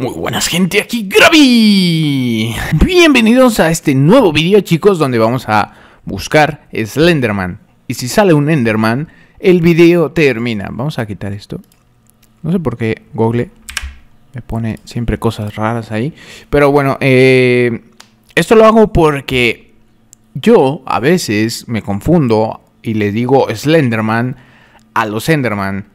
Muy buenas gente, aquí Gravy. Bienvenidos a este nuevo video chicos donde vamos a buscar Slenderman. Y si sale un Enderman, el video termina. Vamos a quitar esto. No sé por qué Google me pone siempre cosas raras ahí. Pero bueno, eh, esto lo hago porque yo a veces me confundo y le digo Slenderman a los Enderman.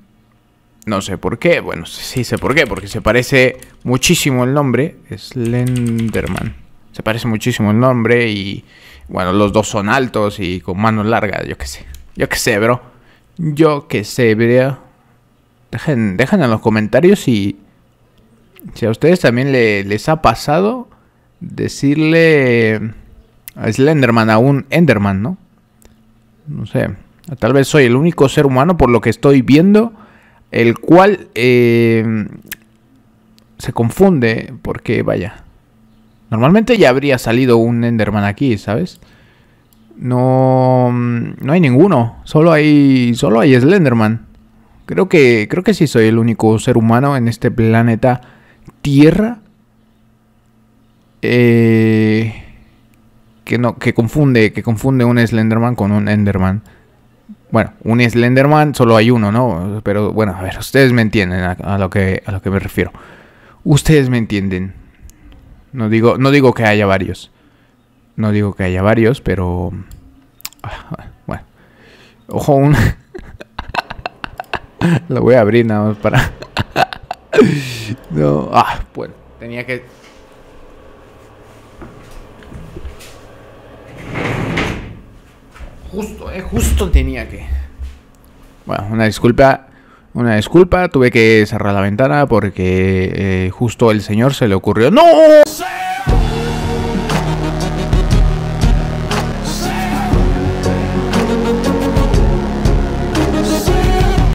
No sé por qué, bueno, sí sé por qué, porque se parece muchísimo el nombre, Slenderman. Se parece muchísimo el nombre y, bueno, los dos son altos y con manos largas, yo qué sé. Yo qué sé, bro. Yo qué sé, bro. Dejen, en los comentarios si, si a ustedes también les ha pasado decirle a Slenderman a un Enderman, ¿no? No sé. Tal vez soy el único ser humano por lo que estoy viendo el cual eh, se confunde porque, vaya, normalmente ya habría salido un Enderman aquí, ¿sabes? No, no hay ninguno, solo hay, solo hay Slenderman. Creo que, creo que sí soy el único ser humano en este planeta Tierra eh, que no, que confunde, que confunde un Slenderman con un Enderman. Bueno, un Slenderman solo hay uno, ¿no? Pero bueno, a ver, ustedes me entienden a, lo, que, a lo que me refiero. Ustedes me entienden. No digo, no digo que haya varios. No digo que haya varios, pero... Ah, bueno. Ojo, un... lo voy a abrir nada más para... no, ah, bueno, tenía que justo, eh, justo tenía que. Bueno, una disculpa. Una disculpa, tuve que cerrar la ventana porque eh, justo el señor se le ocurrió. ¡No!